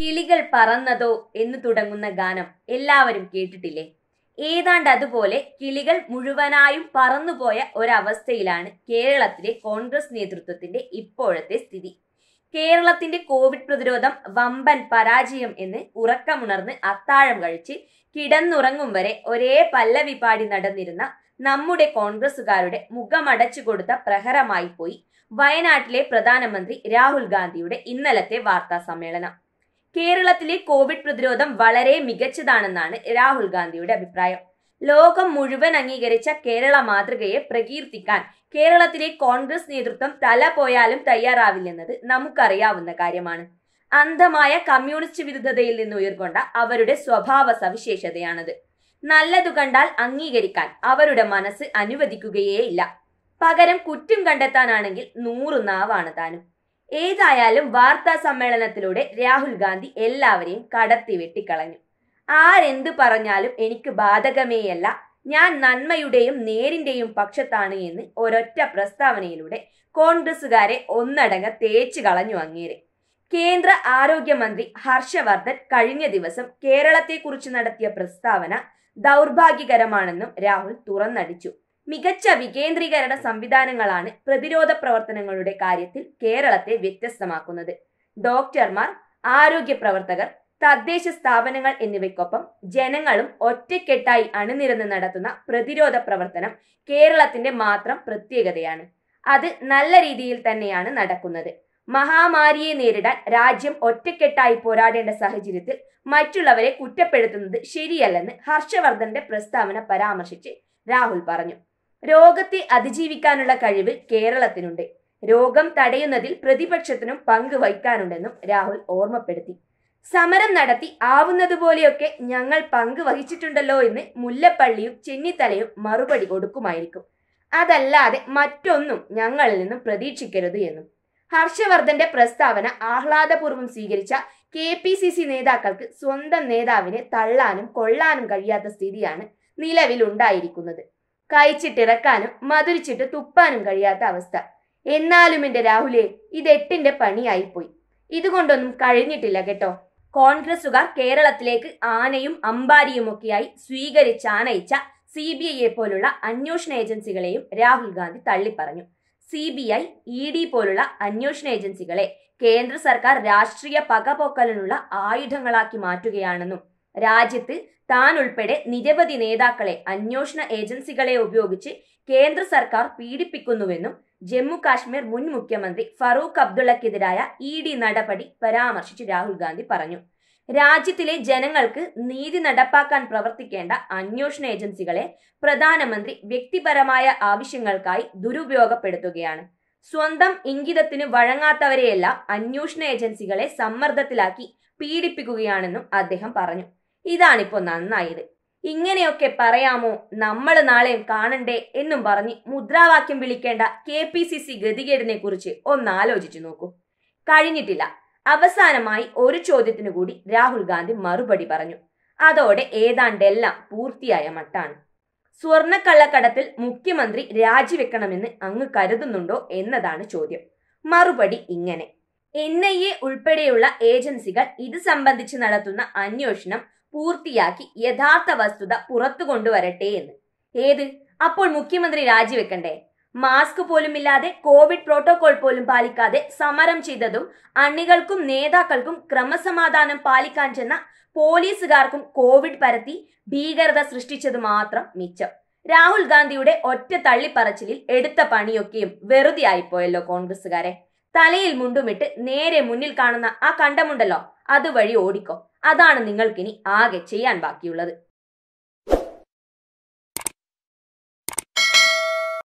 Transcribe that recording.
കിളികൾ പറന്നതോ എന്ന് തുടങ്ങുന്ന ഗാനം എല്ലാവരും കേട്ടിട്ടില്ലേ ഏതാണ്ട് അതുപോലെ കിളികൾ മുഴുവനായും പറന്നുപോയ ഒരവസ്ഥയിലാണ് കേരളത്തിലെ കോൺഗ്രസ് നേതൃത്വത്തിന്റെ ഇപ്പോഴത്തെ സ്ഥിതി കേരളത്തിന്റെ കോവിഡ് പ്രതിരോധം വമ്പൻ പരാജയം എന്ന് ഉറക്കമുണർന്ന് അത്താഴം കഴിച്ച് കിടന്നുറങ്ങും വരെ ഒരേ പല്ലവിപാടി നടന്നിരുന്ന നമ്മുടെ കോൺഗ്രസുകാരുടെ മുഖമടച്ചു കൊടുത്ത പ്രഹരമായി പോയി വയനാട്ടിലെ പ്രധാനമന്ത്രി രാഹുൽ ഗാന്ധിയുടെ ഇന്നലത്തെ വാർത്താ സമ്മേളനം കേരളത്തിലെ കോവിഡ് പ്രതിരോധം വളരെ മികച്ചതാണെന്നാണ് രാഹുൽ ഗാന്ധിയുടെ അഭിപ്രായം ലോകം മുഴുവൻ അംഗീകരിച്ച കേരള മാതൃകയെ പ്രകീർത്തിക്കാൻ കേരളത്തിലെ കോൺഗ്രസ് നേതൃത്വം തല പോയാലും തയ്യാറാവില്ലെന്നത് നമുക്കറിയാവുന്ന കാര്യമാണ് അന്ധമായ കമ്മ്യൂണിസ്റ്റ് വിരുദ്ധതയിൽ നിന്ന് ഉയർകൊണ്ട അവരുടെ സ്വഭാവ സവിശേഷതയാണത് നല്ലതു കണ്ടാൽ അംഗീകരിക്കാൻ അവരുടെ മനസ്സ് അനുവദിക്കുകയേയില്ല പകരം കുറ്റം കണ്ടെത്താനാണെങ്കിൽ നൂറു നാവാണ് താനും ഏതായാലും വാർത്താ സമ്മേളനത്തിലൂടെ രാഹുൽ ഗാന്ധി എല്ലാവരെയും കടത്തി വെട്ടിക്കളഞ്ഞു ആരെന്ത് പറഞ്ഞാലും എനിക്ക് ബാധകമേയല്ല ഞാൻ നന്മയുടെയും നേരിന്റെയും പക്ഷത്താണ് എന്ന് ഒരൊറ്റ പ്രസ്താവനയിലൂടെ കോൺഗ്രസുകാരെ ഒന്നടങ്ക തേച്ചു കളഞ്ഞു അങ്ങേരെ കേന്ദ്ര ആരോഗ്യമന്ത്രി ഹർഷവർദ്ധൻ കഴിഞ്ഞ ദിവസം കേരളത്തെക്കുറിച്ച് നടത്തിയ പ്രസ്താവന ദൗർഭാഗ്യകരമാണെന്നും രാഹുൽ തുറന്നടിച്ചു മികച്ച വികേന്ദ്രീകരണ സംവിധാനങ്ങളാണ് പ്രതിരോധ പ്രവർത്തനങ്ങളുടെ കാര്യത്തിൽ കേരളത്തെ വ്യത്യസ്തമാക്കുന്നത് ഡോക്ടർമാർ ആരോഗ്യ പ്രവർത്തകർ തദ്ദേശ സ്ഥാപനങ്ങൾ എന്നിവയ്ക്കൊപ്പം ജനങ്ങളും ഒറ്റക്കെട്ടായി അണിനിരന്ന് നടത്തുന്ന പ്രതിരോധ പ്രവർത്തനം കേരളത്തിന്റെ മാത്രം പ്രത്യേകതയാണ് അത് നല്ല രീതിയിൽ തന്നെയാണ് നടക്കുന്നത് മഹാമാരിയെ നേരിടാൻ രാജ്യം ഒറ്റക്കെട്ടായി പോരാടേണ്ട സാഹചര്യത്തിൽ മറ്റുള്ളവരെ കുറ്റപ്പെടുത്തുന്നത് ശരിയല്ലെന്ന് ഹർഷവർദ്ധന്റെ പ്രസ്താവന പരാമർശിച്ച് രാഹുൽ പറഞ്ഞു രോഗത്തെ അതിജീവിക്കാനുള്ള കഴിവ് കേരളത്തിനുണ്ട് രോഗം തടയുന്നതിൽ പ്രതിപക്ഷത്തിനും പങ്ക് വഹിക്കാനുണ്ടെന്നും രാഹുൽ ഓർമ്മപ്പെടുത്തി സമരം നടത്തി ആവുന്നതുപോലെയൊക്കെ ഞങ്ങൾ പങ്ക് വഹിച്ചിട്ടുണ്ടല്ലോ എന്ന് മുല്ലപ്പള്ളിയും ചെന്നിത്തലയും മറുപടി കൊടുക്കുമായിരിക്കും അതല്ലാതെ മറ്റൊന്നും ഞങ്ങളിൽ നിന്നും പ്രതീക്ഷിക്കരുത് എന്നും ഹർഷവർദ്ധന്റെ പ്രസ്താവന ആഹ്ലാദപൂർവ്വം സ്വീകരിച്ച കെ പി സി സി നേതാക്കൾക്ക് സ്വന്തം നേതാവിനെ തള്ളാനും കൊള്ളാനും കഴിയാത്ത സ്ഥിതിയാണ് നിലവിലുണ്ടായിരിക്കുന്നത് കഴിച്ചിട്ടിറക്കാനും മധുരിച്ചിട്ട് തുപ്പാനും കഴിയാത്ത അവസ്ഥ എന്നാലും എന്റെ രാഹുലെ ഇത് എട്ടിന്റെ പണിയായിപ്പോയി ഇതുകൊണ്ടൊന്നും കഴിഞ്ഞിട്ടില്ല കേട്ടോ കോൺഗ്രസുകാർ കേരളത്തിലേക്ക് ആനയും അമ്പാരിയുമൊക്കെയായി സ്വീകരിച്ചാനയിച്ച സി ബി ഐയെ പോലുള്ള അന്വേഷണ ഏജൻസികളെയും രാഹുൽ ഗാന്ധി തള്ളിപ്പറഞ്ഞു C B I E D പോലുള്ള അന്വേഷണ ഏജൻസികളെ കേന്ദ്ര സർക്കാർ രാഷ്ട്രീയ പകപോക്കലിനുള്ള ആയുധങ്ങളാക്കി മാറ്റുകയാണെന്നും രാജ്യത്ത് താൻ ഉൾപ്പെടെ നിരവധി നേതാക്കളെ അന്വേഷണ ഏജൻസികളെ ഉപയോഗിച്ച് കേന്ദ്ര സർക്കാർ പീഡിപ്പിക്കുന്നുവെന്നും ജമ്മു കാശ്മീർ മുൻ മുഖ്യമന്ത്രി ഫറൂഖ് അബ്ദുള്ളക്കെതിരായ ഇ ഡി നടപടി പരാമർശിച്ച് രാഹുൽ ഗാന്ധി പറഞ്ഞു രാജ്യത്തിലെ ജനങ്ങൾക്ക് നീതി നടപ്പാക്കാൻ പ്രവർത്തിക്കേണ്ട അന്വേഷണ ഏജൻസികളെ പ്രധാനമന്ത്രി വ്യക്തിപരമായ ആവശ്യങ്ങൾക്കായി ദുരുപയോഗപ്പെടുത്തുകയാണ് സ്വന്തം ഇംഗിതത്തിന് വഴങ്ങാത്തവരെയെല്ലാം അന്വേഷണ ഏജൻസികളെ സമ്മർദ്ദത്തിലാക്കി പീഡിപ്പിക്കുകയാണെന്നും അദ്ദേഹം പറഞ്ഞു ഇതാണിപ്പോ നന്നായത് ഇങ്ങനെയൊക്കെ പറയാമോ നമ്മൾ നാളെയും കാണണ്ടേ എന്നും പറഞ്ഞ് മുദ്രാവാക്യം വിളിക്കേണ്ട കെ പി സി സി ഗതികേടിനെ കുറിച്ച് ഒന്ന് ആലോചിച്ചു നോക്കൂ കഴിഞ്ഞിട്ടില്ല അവസാനമായി ഒരു ചോദ്യത്തിനു കൂടി രാഹുൽ ഗാന്ധി മറുപടി പറഞ്ഞു അതോടെ ഏതാണ്ടെല്ലാം പൂർത്തിയായ മട്ടാണ് സ്വർണക്കള്ളക്കടത്തിൽ മുഖ്യമന്ത്രി രാജിവെക്കണമെന്ന് അങ്ങ് കരുതുന്നുണ്ടോ എന്നതാണ് ചോദ്യം മറുപടി ഇങ്ങനെ എൻ ഐ എ ഉൾപ്പെടെയുള്ള ഏജൻസികൾ ഇത് സംബന്ധിച്ച് നടത്തുന്ന അന്വേഷണം പൂർത്തിയാക്കി യഥാർത്ഥ വസ്തുത പുറത്തു കൊണ്ടുവരട്ടെ എന്ന് ഏത് അപ്പോൾ മുഖ്യമന്ത്രി രാജിവെക്കണ്ടേ മാസ്ക് പോലുമില്ലാതെ കോവിഡ് പ്രോട്ടോകോൾ പോലും പാലിക്കാതെ സമരം ചെയ്തതും അണികൾക്കും നേതാക്കൾക്കും ക്രമസമാധാനം പാലിക്കാൻ ചെന്ന പോലീസുകാർക്കും കോവിഡ് പരത്തി ഭീകരത സൃഷ്ടിച്ചത് മാത്രം മിച്ചം രാഹുൽ ഗാന്ധിയുടെ ഒറ്റ തള്ളിപ്പറച്ചിലിൽ എടുത്ത പണിയൊക്കെയും വെറുതെ ആയിപ്പോയല്ലോ കോൺഗ്രസുകാരെ തലയിൽ മുണ്ടുമിട്ട് നേരെ മുന്നിൽ കാണുന്ന ആ കണ്ടമുണ്ടല്ലോ അതുവഴി ഓടിക്കോ അതാണ് നിങ്ങൾക്കിനി ആകെ ചെയ്യാൻ ബാക്കിയുള്ളത്